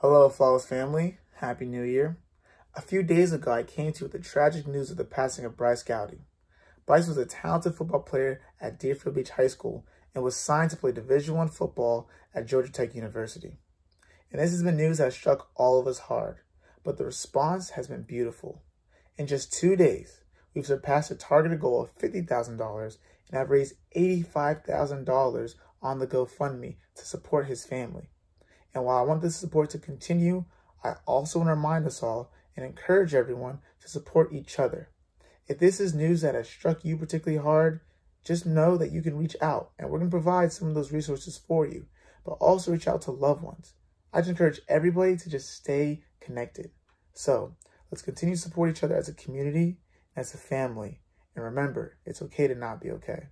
Hello, Flawless family. Happy New Year. A few days ago, I came to you with the tragic news of the passing of Bryce Gowdy. Bryce was a talented football player at Deerfield Beach High School and was signed to play Division One football at Georgia Tech University. And this has been news that has struck all of us hard, but the response has been beautiful. In just two days, we've surpassed a targeted goal of $50,000 and have raised $85,000 on the GoFundMe to support his family. And while I want this support to continue, I also want to remind us all and encourage everyone to support each other. If this is news that has struck you particularly hard, just know that you can reach out and we're going to provide some of those resources for you, but also reach out to loved ones. I just encourage everybody to just stay connected. So let's continue to support each other as a community, as a family. And remember, it's okay to not be okay.